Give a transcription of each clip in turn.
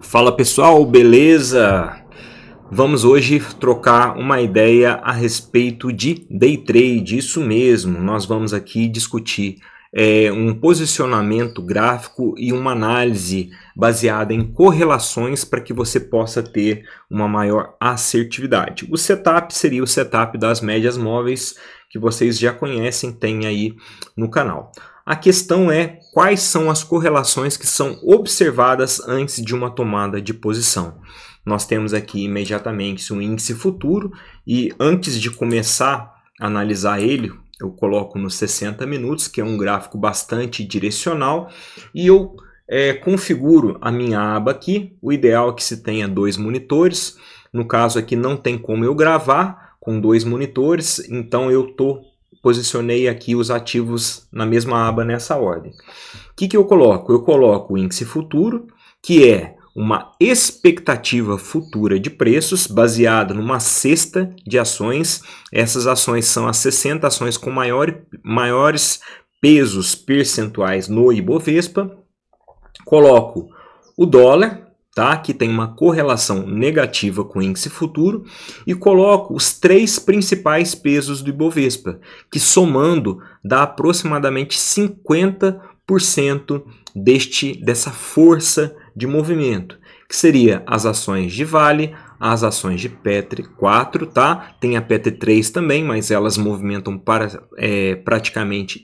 Fala pessoal, beleza? Vamos hoje trocar uma ideia a respeito de day trade, isso mesmo. Nós vamos aqui discutir é, um posicionamento gráfico e uma análise baseada em correlações para que você possa ter uma maior assertividade. O setup seria o setup das médias móveis que vocês já conhecem, tem aí no canal. A questão é quais são as correlações que são observadas antes de uma tomada de posição. Nós temos aqui imediatamente um índice futuro e antes de começar a analisar ele, eu coloco nos 60 minutos, que é um gráfico bastante direcional, e eu é, configuro a minha aba aqui. O ideal é que se tenha dois monitores. No caso aqui não tem como eu gravar com dois monitores, então eu estou posicionei aqui os ativos na mesma aba nessa ordem. O que, que eu coloco? Eu coloco o índice futuro, que é uma expectativa futura de preços baseada numa cesta de ações. Essas ações são as 60 ações com maior, maiores pesos percentuais no Ibovespa. Coloco o dólar, Tá? que tem uma correlação negativa com o índice futuro, e coloco os três principais pesos do Ibovespa, que somando dá aproximadamente 50% deste, dessa força de movimento, que seria as ações de Vale, as ações de Petri 4, tá? Tem a Petri 3 também, mas elas movimentam para, é, praticamente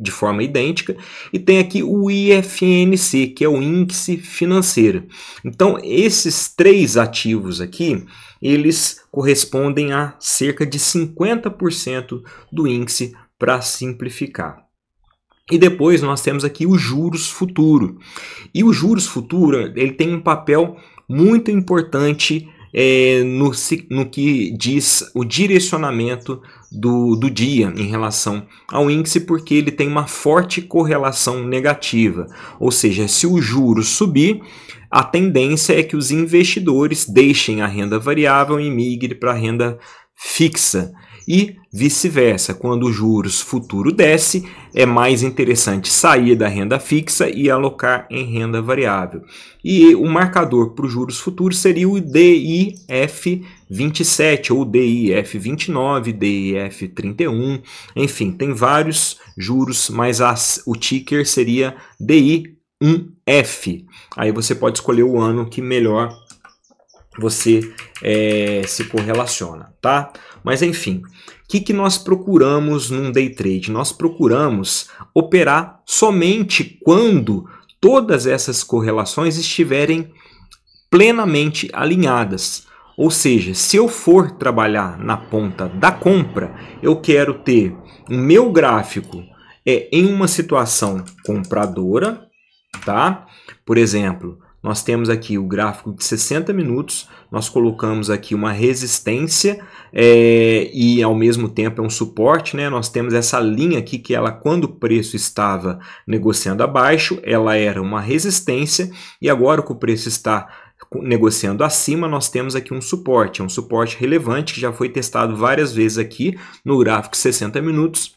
de forma idêntica. E tem aqui o IFNC, que é o índice financeiro. Então, esses três ativos aqui, eles correspondem a cerca de 50% do índice para simplificar. E depois nós temos aqui o juros futuro. E o juros futuro ele tem um papel muito importante é, no, no que diz o direcionamento do, do dia em relação ao índice, porque ele tem uma forte correlação negativa. Ou seja, se o juro subir, a tendência é que os investidores deixem a renda variável e migrem para a renda fixa e vice-versa. Quando os juros futuro desce, é mais interessante sair da renda fixa e alocar em renda variável. E o marcador para os juros futuros seria o DIF27 ou DIF29, DIF31, enfim, tem vários juros, mas as, o ticker seria DI1F. Aí você pode escolher o ano que melhor você é, se correlaciona, tá? Mas enfim, o que, que nós procuramos num day trade? Nós procuramos operar somente quando todas essas correlações estiverem plenamente alinhadas. Ou seja, se eu for trabalhar na ponta da compra, eu quero ter o meu gráfico é, em uma situação compradora, tá? Por exemplo, nós temos aqui o gráfico de 60 minutos, nós colocamos aqui uma resistência é, e ao mesmo tempo é um suporte, né? Nós temos essa linha aqui que ela, quando o preço estava negociando abaixo, ela era uma resistência e agora que o preço está negociando acima, nós temos aqui um suporte, é um suporte relevante que já foi testado várias vezes aqui no gráfico 60 minutos.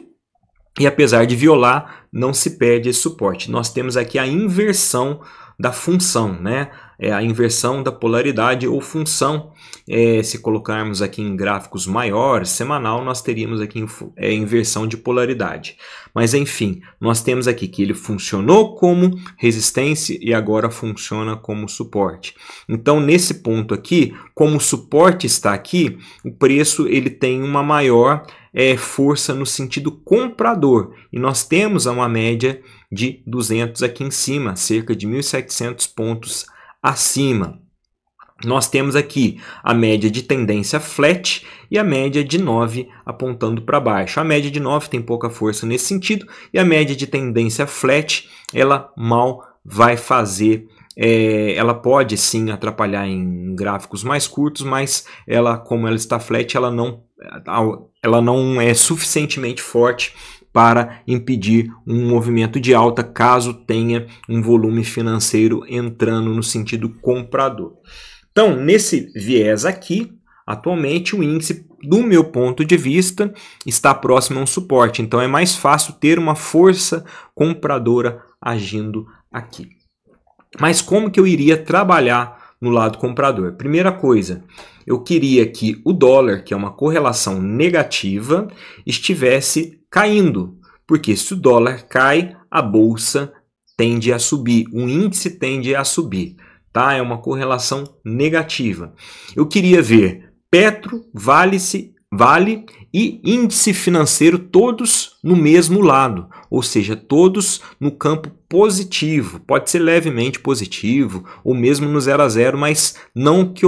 E apesar de violar, não se perde esse suporte. Nós temos aqui a inversão da função, né? é a inversão da polaridade ou função. É, se colocarmos aqui em gráficos maiores, semanal, nós teríamos aqui é, inversão de polaridade. Mas enfim, nós temos aqui que ele funcionou como resistência e agora funciona como suporte. Então nesse ponto aqui, como o suporte está aqui, o preço ele tem uma maior é, força no sentido comprador. E nós temos uma média de 200 aqui em cima, cerca de 1.700 pontos acima. Nós temos aqui a média de tendência flat e a média de 9 apontando para baixo. A média de 9 tem pouca força nesse sentido e a média de tendência flat ela mal vai fazer é, ela pode sim atrapalhar em gráficos mais curtos, mas ela, como ela está flat, ela não, ela não é suficientemente forte para impedir um movimento de alta caso tenha um volume financeiro entrando no sentido comprador. Então, nesse viés aqui, atualmente o índice, do meu ponto de vista, está próximo a um suporte. Então, é mais fácil ter uma força compradora agindo aqui. Mas como que eu iria trabalhar no lado comprador? Primeira coisa, eu queria que o dólar, que é uma correlação negativa, estivesse caindo, porque se o dólar cai, a bolsa tende a subir, o índice tende a subir, tá? É uma correlação negativa. Eu queria ver Petro, Vale, Vale e índice financeiro todos no mesmo lado, ou seja, todos no campo positivo, pode ser levemente positivo ou mesmo no zero a zero, mas não que,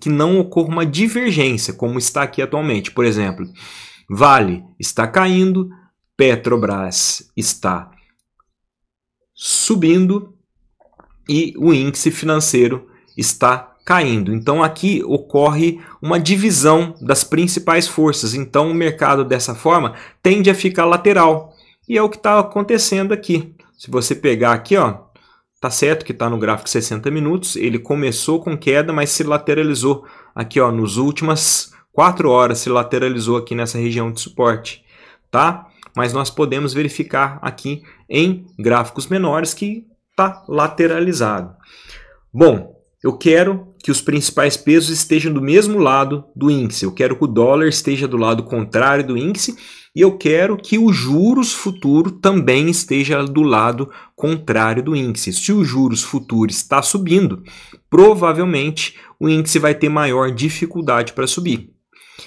que não ocorra uma divergência como está aqui atualmente. Por exemplo, Vale está caindo, Petrobras está subindo e o índice financeiro está caindo. Então aqui ocorre uma divisão das principais forças. Então o mercado dessa forma tende a ficar lateral. E é o que está acontecendo aqui. Se você pegar aqui, ó, tá certo que está no gráfico 60 minutos, ele começou com queda, mas se lateralizou aqui ó, nos últimas 4 horas se lateralizou aqui nessa região de suporte, tá? Mas nós podemos verificar aqui em gráficos menores que está lateralizado. Bom, eu quero que os principais pesos estejam do mesmo lado do índice. Eu quero que o dólar esteja do lado contrário do índice e eu quero que o juros futuro também esteja do lado contrário do índice. Se o juros futuro está subindo, provavelmente o índice vai ter maior dificuldade para subir.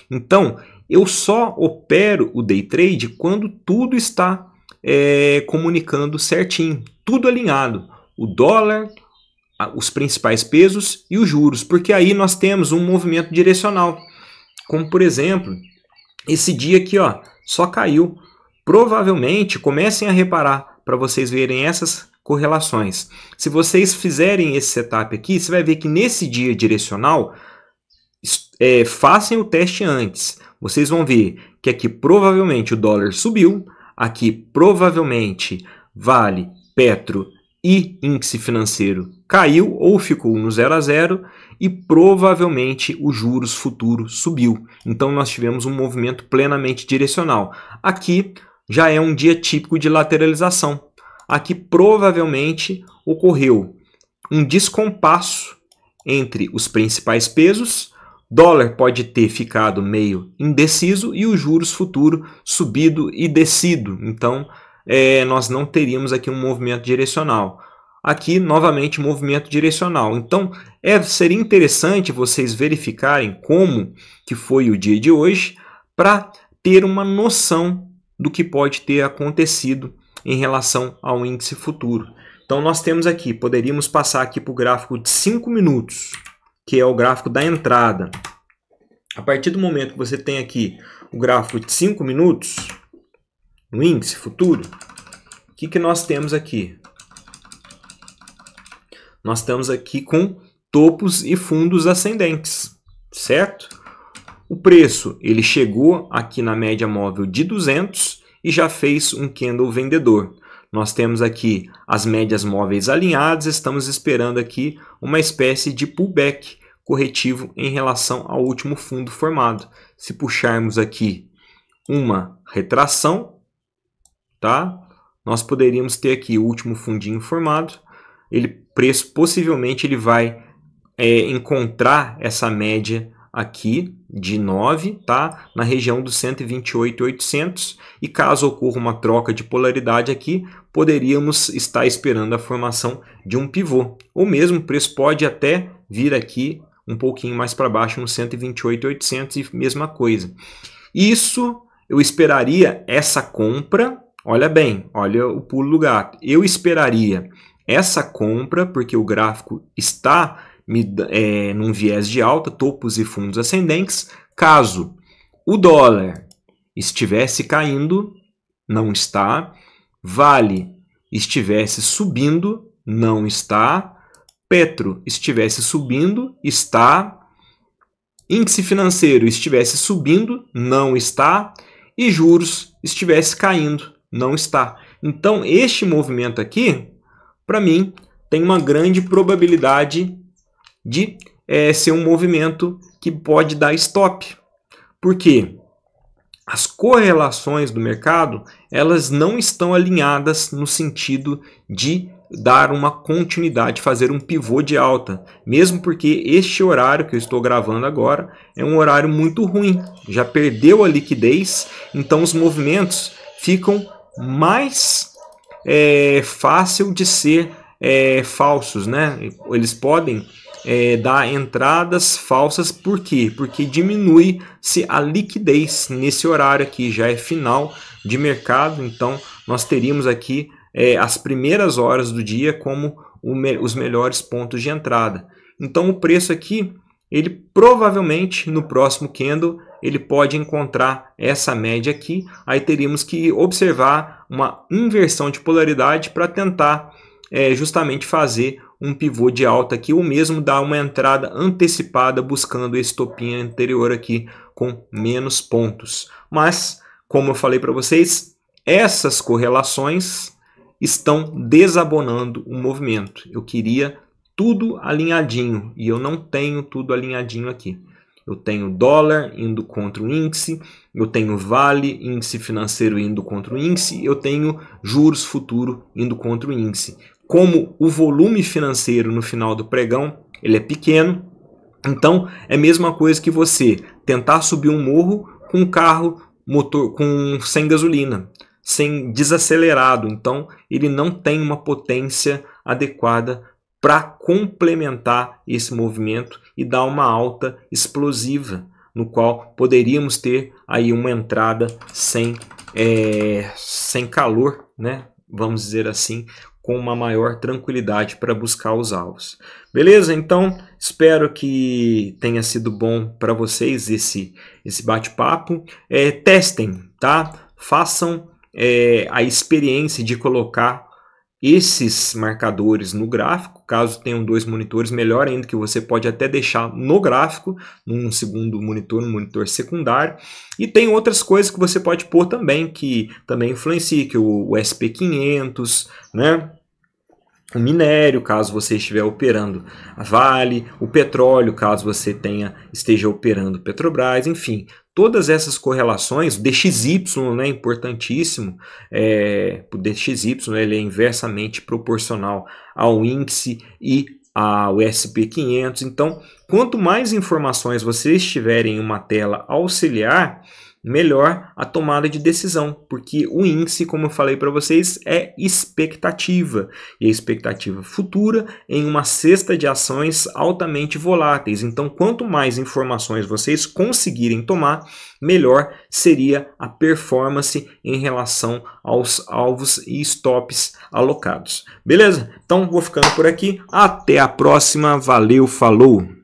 Então, eu só opero o day trade quando tudo está é, comunicando certinho, tudo alinhado. O dólar, os principais pesos e os juros, porque aí nós temos um movimento direcional. Como por exemplo, esse dia aqui, ó, só caiu. Provavelmente comecem a reparar para vocês verem essas correlações. Se vocês fizerem esse setup aqui, você vai ver que nesse dia direcional é, façam o teste antes. Vocês vão ver que aqui provavelmente o dólar subiu, aqui provavelmente vale, petro e índice financeiro caiu ou ficou no zero a zero e provavelmente o juros futuro subiu. Então nós tivemos um movimento plenamente direcional. Aqui já é um dia típico de lateralização. Aqui provavelmente ocorreu um descompasso entre os principais pesos, dólar pode ter ficado meio indeciso e os juros futuro subido e descido. Então, é, nós não teríamos aqui um movimento direcional. Aqui, novamente, movimento direcional. Então, é, seria interessante vocês verificarem como que foi o dia de hoje para ter uma noção do que pode ter acontecido em relação ao índice futuro. Então, nós temos aqui, poderíamos passar aqui para o gráfico de 5 minutos que é o gráfico da entrada. A partir do momento que você tem aqui o gráfico de 5 minutos, no índice futuro, o que, que nós temos aqui? Nós estamos aqui com topos e fundos ascendentes, certo? O preço ele chegou aqui na média móvel de 200 e já fez um candle vendedor nós temos aqui as médias móveis alinhadas, estamos esperando aqui uma espécie de pullback corretivo em relação ao último fundo formado. Se puxarmos aqui uma retração, tá? nós poderíamos ter aqui o último fundinho formado, ele preço possivelmente ele vai é, encontrar essa média aqui de 9, tá? Na região dos 128,800 e caso ocorra uma troca de polaridade aqui, poderíamos estar esperando a formação de um pivô. Ou mesmo o preço pode até vir aqui um pouquinho mais para baixo nos 128,800 e mesma coisa. Isso eu esperaria essa compra, olha bem, olha o pulo do gato. Eu esperaria essa compra porque o gráfico está é, num viés de alta, topos e fundos ascendentes. Caso o dólar estivesse caindo, não está. Vale estivesse subindo, não está. Petro estivesse subindo, está. Índice financeiro estivesse subindo, não está. E juros estivesse caindo, não está. Então, este movimento aqui, para mim, tem uma grande probabilidade de é, ser um movimento que pode dar stop. porque As correlações do mercado, elas não estão alinhadas no sentido de dar uma continuidade, fazer um pivô de alta, mesmo porque este horário que eu estou gravando agora é um horário muito ruim, já perdeu a liquidez, então os movimentos ficam mais é, fácil de ser é, falsos, né? Eles podem é, dá entradas falsas, por quê? Porque diminui-se a liquidez nesse horário aqui, já é final de mercado, então nós teríamos aqui é, as primeiras horas do dia como me os melhores pontos de entrada. Então o preço aqui, ele provavelmente no próximo candle, ele pode encontrar essa média aqui, aí teríamos que observar uma inversão de polaridade para tentar é, justamente fazer um pivô de alta aqui, ou mesmo dar uma entrada antecipada buscando esse topinho anterior aqui com menos pontos. Mas, como eu falei para vocês, essas correlações estão desabonando o movimento. Eu queria tudo alinhadinho e eu não tenho tudo alinhadinho aqui. Eu tenho dólar indo contra o índice, eu tenho vale, índice financeiro indo contra o índice, eu tenho juros futuro indo contra o índice como o volume financeiro no final do pregão ele é pequeno, então é a mesma coisa que você tentar subir um morro com um carro motor com sem gasolina, sem desacelerado, então ele não tem uma potência adequada para complementar esse movimento e dar uma alta explosiva, no qual poderíamos ter aí uma entrada sem, é, sem calor, né? vamos dizer assim, com uma maior tranquilidade para buscar os alvos. Beleza? Então, espero que tenha sido bom para vocês esse, esse bate-papo. É, testem, tá? Façam é, a experiência de colocar esses marcadores no gráfico. Caso tenham dois monitores, melhor ainda, que você pode até deixar no gráfico, num segundo monitor, no monitor secundário. E tem outras coisas que você pode pôr também, que também influencia, que o SP500, né? o minério, caso você estiver operando a Vale, o petróleo, caso você tenha esteja operando Petrobras, enfim, todas essas correlações, o DXY né, importantíssimo, é, o DXY ele é inversamente proporcional ao índice e ao S&P 500, então quanto mais informações vocês tiverem em uma tela auxiliar, melhor a tomada de decisão, porque o índice, como eu falei para vocês, é expectativa, e a expectativa futura em uma cesta de ações altamente voláteis. Então, quanto mais informações vocês conseguirem tomar, melhor seria a performance em relação aos alvos e stops alocados. Beleza? Então, vou ficando por aqui. Até a próxima. Valeu, falou!